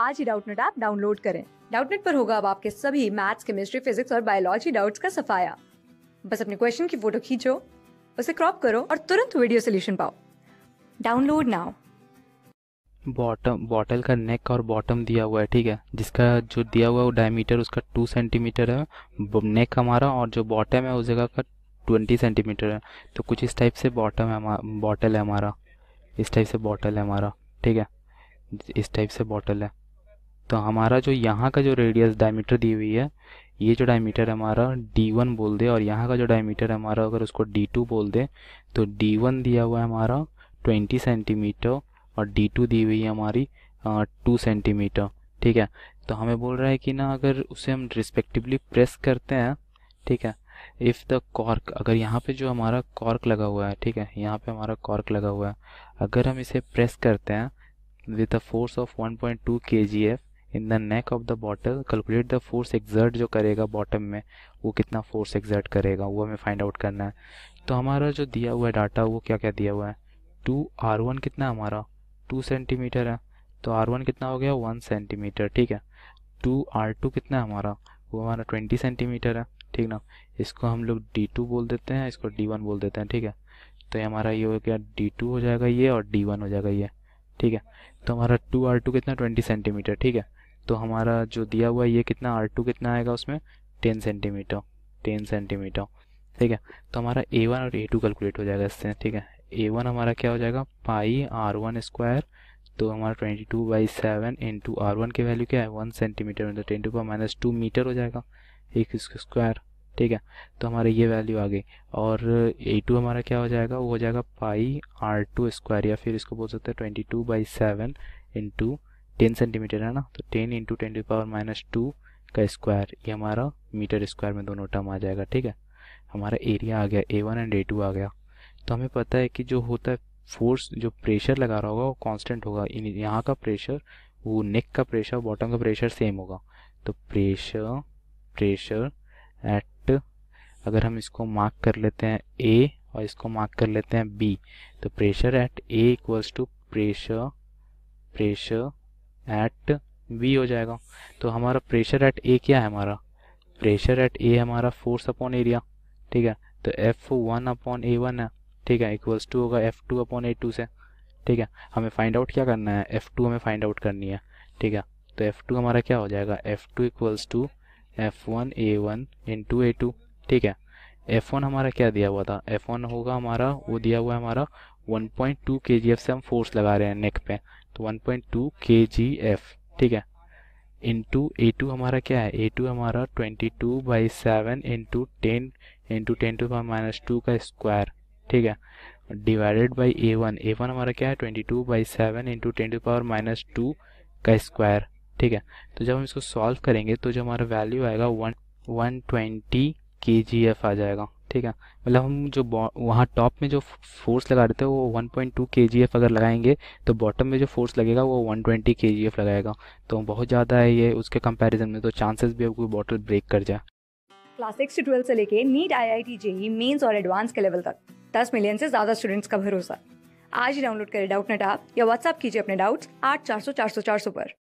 आज ही Doubtnut app download करें डाउटनेट पर होगा अब आपके सभी मैथ्स केमिस्ट्री फिजिक्स और बायोलॉजी डाउट्स का सफाया बस अपने क्वेश्चन की फोटो खींचो उसे क्रॉप करो और तुरंत वीडियो सोल्यूशन पाओ डाउनलोड नाउ बॉटम बॉटल का नेक और बॉटम दिया हुआ है ठीक है जिसका जो दिया हुआ है वो डायमीटर उसका टू सेंटीमीटर है नेक हमारा और जो बॉटम है उस जगह का ट्वेंटी सेंटीमीटर है तो कुछ इस टाइप से बॉटम है बॉटल है हमारा इस टाइप से बॉटल है हमारा ठीक है इस टाइप से बॉटल है तो हमारा जो यहाँ का जो रेडियस डायमीटर दी हुई है ये जो डायमीटर हमारा D1 बोल दे और यहाँ का जो डायमीटर हमारा अगर उसको D2 बोल दे तो D1 दिया हुआ है हमारा 20 सेंटीमीटर और D2 दी हुई है हमारी टू सेंटीमीटर ठीक है तो हमें बोल रहा है कि ना अगर उसे हम रिस्पेक्टिवली प्रेस करते हैं ठीक है इफ़ द कॉर्क अगर यहाँ पे जो हमारा कॉर्क लगा हुआ है ठीक है यहाँ पे हमारा कॉर्क लगा हुआ है अगर हम इसे प्रेस करते हैं with the force of 1.2 point two K G F in the neck of the bottle calculate the force exert जो करेगा बॉटम में वो कितना फोर्स एग्जर्ट करेगा वो हमें फाइंड आउट करना है तो हमारा जो दिया हुआ है डाटा वो क्या क्या दिया हुआ है टू आर वन कितना है हमारा टू सेंटीमीटर है तो आर वन कितना हो गया वन सेंटीमीटर ठीक है टू आर टू कितना है हमारा वो हमारा ट्वेंटी सेंटीमीटर है ठीक ना इसको हम लोग डी टू बोल देते हैं इसको डी वन बोल देते हैं ठीक है तो ये हमारा ये हो गया डी टू हो जाएगा ये और डी वन हो जाएगा ये ठीक है तो हमारा टू आर टू कितना ट्वेंटी सेंटीमीटर ठीक है तो हमारा जो दिया हुआ है ये कितना आर टू कितना आएगा उसमें टेन सेंटीमीटर टेन सेंटीमीटर ठीक है तो हमारा ए वन और ए टू कैलकुलेट हो जाएगा इससे ठीक है ए वन हमारा क्या हो जाएगा पाई आर वन स्क्वायर तो हमारा twenty two by seven into R one की वैल्यू क्या है वन सेंटीमीटर मतलब ten to power minus two metre हो जाएगा एक स्क्वायर ठीक है तो हमारा ये वैल्यू आ गई और ए टू हमारा क्या हो जाएगा वो हो जाएगा पाई आर टू स्क्वायर या फिर इसको बोल सकते हैं twenty two by seven into ten centimetre है ना तो ten into ten to power minus two का स्क्वायर ये हमारा मीटर स्क्वायर में दोनों टर्म आ जाएगा ठीक है हमारा एरिया आ गया A one and A two आ गया तो हमें पता है कि जो होता है फोर्स जो प्रेशर लगा रहा होगा वो कांस्टेंट होगा यहाँ का प्रेशर वो नेक का प्रेशर बॉटम का प्रेशर सेम होगा तो प्रेशर प्रेशर एट अगर हम इसको मार्क कर लेते हैं ए और इसको मार्क कर लेते हैं बी तो pressure at A equals to pressure pressure at B हो जाएगा तो हमारा प्रेशर एट ए क्या है हमारा प्रेशर एट ए हमारा फोर्स अपॉन एरिया ठीक है तो F one upon A one है ठीक है इक्वल्स टू होगा F two upon A two से ठीक है हमें फाइंड आउट क्या करना है एफ टू हमें फाइंड आउट करनी है ठीक है तो एफ टू हमारा क्या हो जाएगा F two equals to F one A one into A two ठीक है एफ वन हमारा क्या दिया हुआ था एफ वन होगा हमारा वो दिया हुआ है हमारा 1.2 kgf से हम फोर्स लगा रहे हैं नेक पे तो 1.2 kgf ठीक है इंटू ए टू हमारा क्या है ए टू हमारा 22 two by seven into ten into ten to power minus two का स्क्वायर ठीक है divided by A one A one हमारा क्या है 22 two by seven into ten to power minus two का स्क्वायर ठीक है तो जब हम इसको सॉल्व करेंगे तो जो हमारा वैल्यू आएगा वन वन ट्वेंटी के जी एफ आ जाएगा ठीक है मतलब हम जो वहाँ टॉप में जो फोर्स लगा रहे थे वो 1.2 पॉइंट अगर लगाएंगे तो बॉटम में जो फोर्स लगेगा वो 120 ट्वेंटी लगाएगा तो बहुत ज़्यादा है ये उसके कंपैरिजन में तो चांसेस भी अब कोई बॉटल ब्रेक कर जाए क्लास सिक्स से ट्वेल्थ से लेके NEET I I T JEE mains और एडवांस के लेवल तक दस मिलियन से ज़्यादा स्टूडेंट्स का भरोसा आज ही डाउनलोड करें डाउट नेट या व्हाट्सअप कीजिए अपने डाउट्स आठ चार सौ चार सौ चार सौ पर